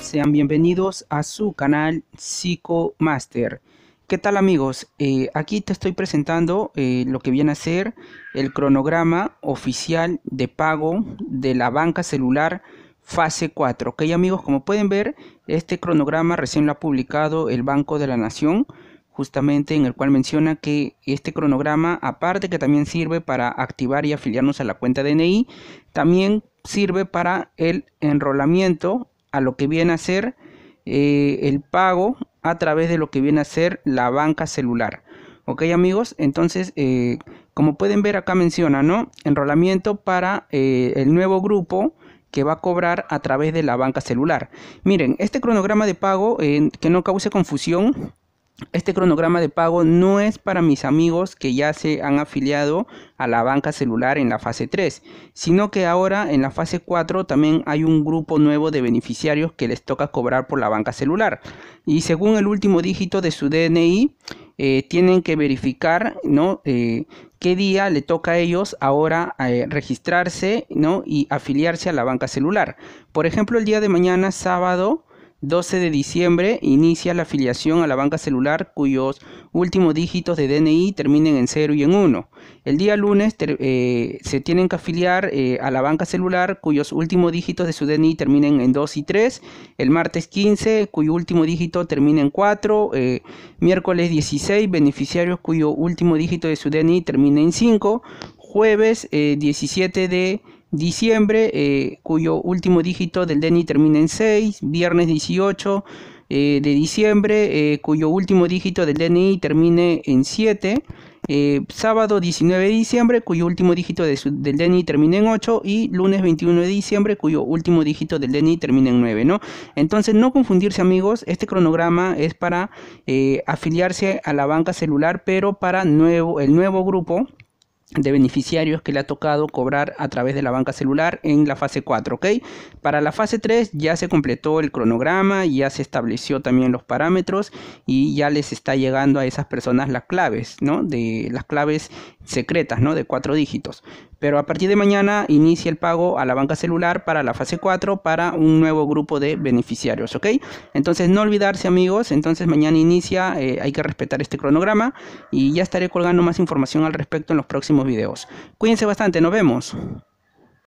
Sean bienvenidos a su canal Master ¿Qué tal amigos? Eh, aquí te estoy presentando eh, lo que viene a ser el cronograma oficial de pago de la banca celular fase 4. Ok amigos, como pueden ver, este cronograma recién lo ha publicado el Banco de la Nación justamente en el cual menciona que este cronograma, aparte que también sirve para activar y afiliarnos a la cuenta DNI, también sirve para el enrolamiento a lo que viene a ser eh, el pago a través de lo que viene a ser la banca celular. Ok amigos, entonces eh, como pueden ver acá menciona, ¿no? Enrolamiento para eh, el nuevo grupo que va a cobrar a través de la banca celular. Miren, este cronograma de pago, que no cause confusión, este cronograma de pago no es para mis amigos que ya se han afiliado a la banca celular en la fase 3, sino que ahora en la fase 4 también hay un grupo nuevo de beneficiarios que les toca cobrar por la banca celular. Y según el último dígito de su DNI, eh, tienen que verificar ¿no? Eh, qué día le toca a ellos ahora eh, registrarse ¿no? y afiliarse a la banca celular. Por ejemplo, el día de mañana, sábado, 12 de diciembre inicia la afiliación a la banca celular cuyos últimos dígitos de DNI terminen en 0 y en 1. El día lunes eh, se tienen que afiliar eh, a la banca celular cuyos últimos dígitos de su DNI terminen en 2 y 3. El martes 15 cuyo último dígito termine en 4. Eh, miércoles 16 beneficiarios cuyo último dígito de su DNI termine en 5. Jueves 17 de diciembre, cuyo último dígito del DNI termina en 6, viernes 18 de diciembre, cuyo último dígito del DNI termine en 7, sábado 19 de diciembre, cuyo último dígito del DNI termine en 8, y lunes 21 de diciembre, cuyo último dígito del DNI termine en 9, ¿no? Entonces, no confundirse amigos, este cronograma es para eh, afiliarse a la banca celular, pero para nuevo, el nuevo grupo de beneficiarios que le ha tocado cobrar a través de la banca celular en la fase 4, ¿ok? Para la fase 3 ya se completó el cronograma, ya se estableció también los parámetros y ya les está llegando a esas personas las claves, ¿no? De las claves secretas, ¿no? De cuatro dígitos. Pero a partir de mañana inicia el pago a la banca celular para la fase 4 para un nuevo grupo de beneficiarios, ¿ok? Entonces no olvidarse amigos, entonces mañana inicia, eh, hay que respetar este cronograma y ya estaré colgando más información al respecto en los próximos videos. Cuídense bastante, nos vemos.